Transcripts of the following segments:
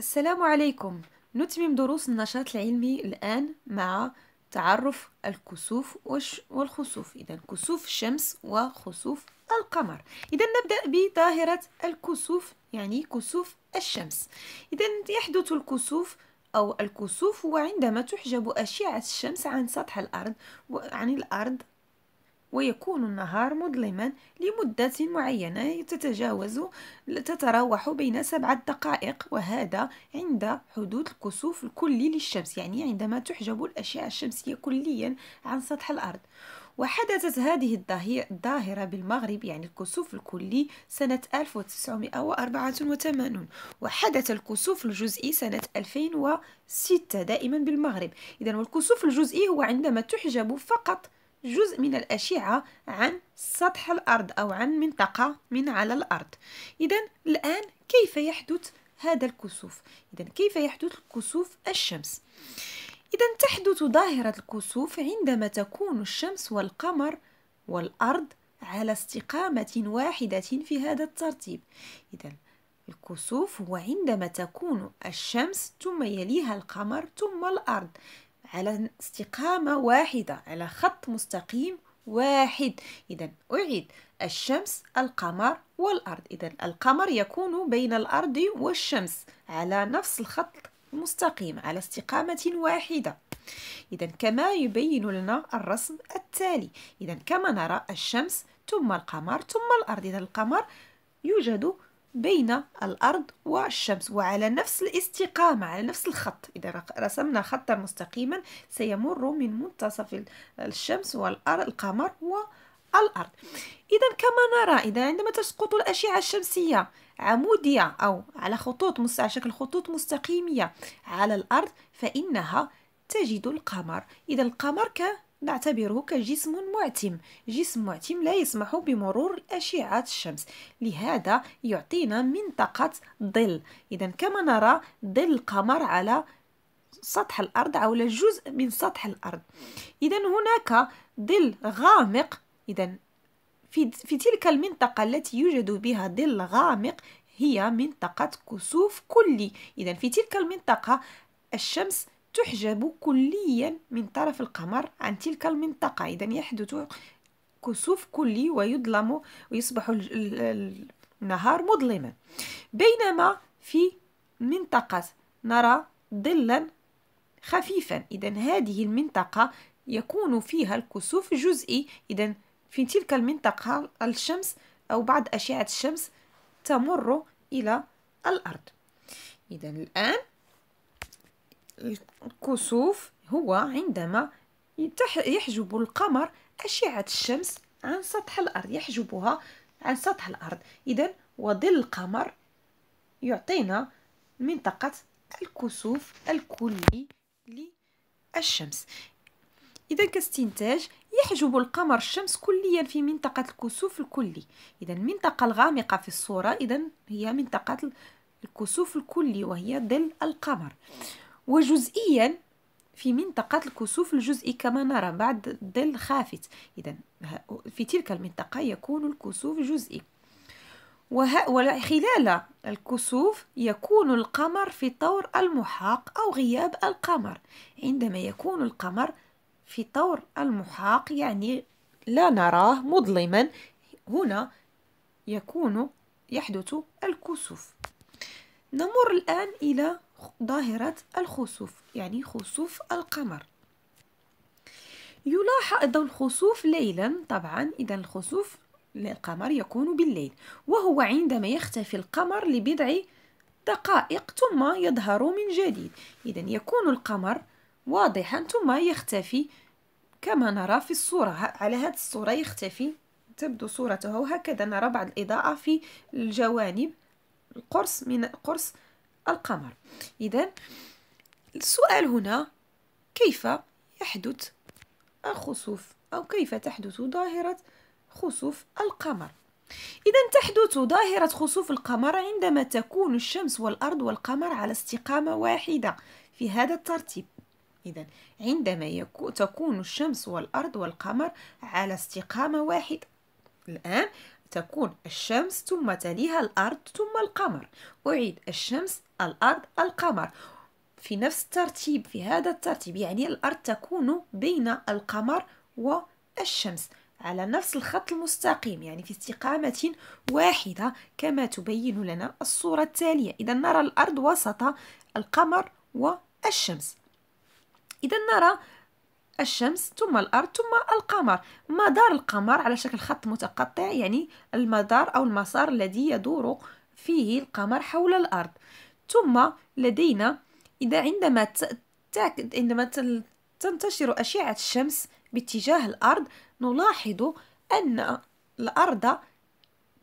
السلام عليكم نتمم دروس النشاط العلمي الآن مع تعرف الكسوف والخسوف إذا كسوف الشمس وخسوف القمر إذا نبدأ بظاهرة الكسوف يعني كسوف الشمس إذا يحدث الكسوف أو الكسوف هو عندما تحجب أشعة الشمس عن سطح الأرض وعن الأرض ويكون النهار مظلما لمدة معينة تتجاوز تتراوح بين سبعة دقائق وهذا عند حدوث الكسوف الكلي للشمس يعني عندما تحجب الأشعة الشمسية كليا عن سطح الأرض وحدثت هذه الظاهرة بالمغرب يعني الكسوف الكلي سنة 1984 وحدث الكسوف الجزئي سنة 2006 دائما بالمغرب إذا والكسوف الجزئي هو عندما تحجب فقط جزء من الأشعة عن سطح الأرض أو عن منطقة من على الأرض إذا الآن كيف يحدث هذا الكسوف إذا كيف يحدث الكسوف الشمس إذا تحدث ظاهرة الكسوف عندما تكون الشمس والقمر والأرض على استقامة واحدة في هذا الترتيب إذا الكسوف هو عندما تكون الشمس ثم يليها القمر ثم الأرض على استقامة واحدة على خط مستقيم واحد إذا أعيد الشمس القمر والأرض إذا القمر يكون بين الأرض والشمس على نفس الخط المستقيم على استقامة واحدة إذا كما يبين لنا الرسم التالي إذا كما نرى الشمس ثم القمر ثم الأرض إذا القمر يوجد بين الأرض والشمس وعلى نفس الاستقامة على نفس الخط إذا رسمنا خطا مستقيما سيمر من منتصف الشمس والأرض القمر والأرض إذا كما نرى إذا عندما تسقط الأشعة الشمسية عمودية أو على خطوط على شكل خطوط مستقيمية على الأرض فإنها تجد القمر إذا القمر نعتبره كجسم معتم جسم معتم لا يسمح بمرور أشعة الشمس لهذا يعطينا منطقة ظل إذا كما نرى ظل القمر على سطح الأرض أو جزء من سطح الأرض إذا هناك ظل غامق إذا في, في تلك المنطقة التي يوجد بها ظل غامق هي منطقة كسوف كلي إذا في تلك المنطقة الشمس تحجب كليا من طرف القمر عن تلك المنطقة إذا يحدث كسوف كلي ويظلم ويصبح النهار مظلما بينما في منطقة نرى ظلا خفيفا إذا هذه المنطقة يكون فيها الكسوف جزئي إذا في تلك المنطقة الشمس أو بعض أشعة الشمس تمر إلى الأرض إذا الآن الكسوف هو عندما يحجب القمر أشعة الشمس عن سطح الأرض يحجبها عن سطح الأرض إذا وظل القمر يعطينا منطقة الكسوف الكلي للشمس إذا كاستنتاج يحجب القمر الشمس كليا في منطقة الكسوف الكلي إذا المنطقة الغامقة في الصورة إذا هي منطقة الكسوف الكلي وهي ظل القمر وجزئيا في منطقة الكسوف الجزئي كما نرى بعد الظل خافت إذا في تلك المنطقة يكون الكسوف جزئي وخلال الكسوف يكون القمر في طور المحاق أو غياب القمر عندما يكون القمر في طور المحاق يعني لا نراه مظلما هنا يكون يحدث الكسوف نمر الآن إلى ظاهرة الخسوف يعني خسوف القمر يلاحظ الخسوف ليلا طبعا إذا الخسوف القمر يكون بالليل وهو عندما يختفي القمر لبضع دقائق ثم يظهر من جديد إذا يكون القمر واضحا ثم يختفي كما نرى في الصورة على هذه الصورة يختفي تبدو صورته هكذا نرى بعض الإضاءة في الجوانب القرص من قرص القمر إذا السؤال هنا كيف يحدث الخسوف أو كيف تحدث ظاهرة خسوف القمر إذا تحدث ظاهرة خسوف القمر عندما تكون الشمس والأرض والقمر على استقامة واحدة في هذا الترتيب إذا عندما يكو تكون الشمس والأرض والقمر على استقامة واحدة الآن تكون الشمس ثم تليها الأرض ثم القمر أعيد الشمس الأرض القمر في نفس الترتيب في هذا الترتيب يعني الأرض تكون بين القمر والشمس على نفس الخط المستقيم يعني في استقامة واحدة كما تبين لنا الصورة التالية إذا نرى الأرض وسط القمر والشمس إذا نرى الشمس ثم الأرض ثم القمر مدار القمر على شكل خط متقطع يعني المدار أو المسار الذي يدور فيه القمر حول الأرض ثم لدينا إذا عندما تأكد عندما تنتشر أشعة الشمس باتجاه الأرض نلاحظ أن الأرض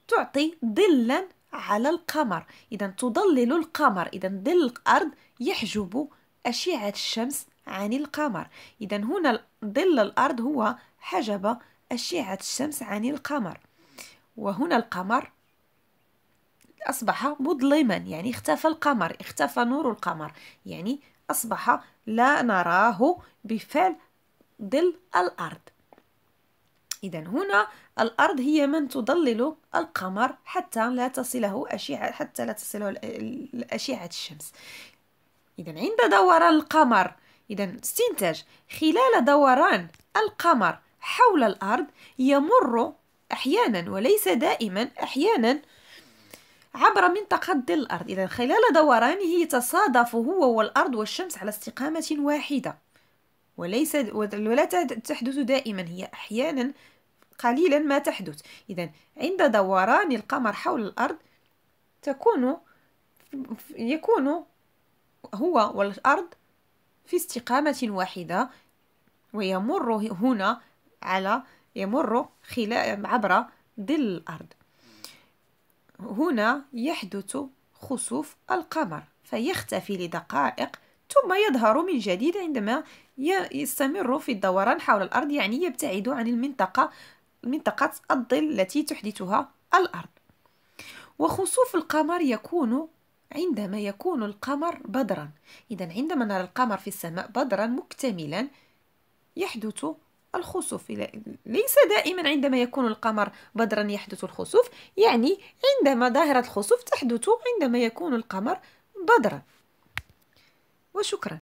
تعطي ظلا على القمر إذا تضلل القمر إذا ظل الأرض يحجب أشعة الشمس عن القمر إذا هنا ظل الأرض هو حجب أشعة الشمس عن القمر وهنا القمر أصبح مظلما يعني اختفى القمر اختفى نور القمر يعني أصبح لا نراه بفعل ظل الأرض إذا هنا الأرض هي من تضلل القمر حتى لا تصله أشعة حتى لا تصله أشعة الشمس إذا عند دوران القمر إذا استنتاج خلال دوران القمر حول الأرض يمر أحيانا وليس دائما أحيانا عبر منطقة ظل الأرض إذا خلال دورانه يتصادف هو والأرض والشمس على استقامة واحدة وليس ولا تحدث دائما هي أحيانا قليلا ما تحدث إذا عند دوران القمر حول الأرض تكون يكون هو والأرض في استقامة واحدة ويمر هنا على يمر خلال عبر ظل الأرض هنا يحدث خسوف القمر فيختفي لدقائق ثم يظهر من جديد عندما يستمر في الدوران حول الأرض يعني يبتعد عن المنطقة منطقة الظل التي تحدثها الأرض وخسوف القمر يكون عندما يكون القمر بدرا إذا عندما نرى القمر في السماء بدرا مكتملا يحدث الخسوف ليس دائما عندما يكون القمر بدرا يحدث الخسوف يعني عندما ظاهرة الخسوف تحدث عندما يكون القمر بدرا وشكرا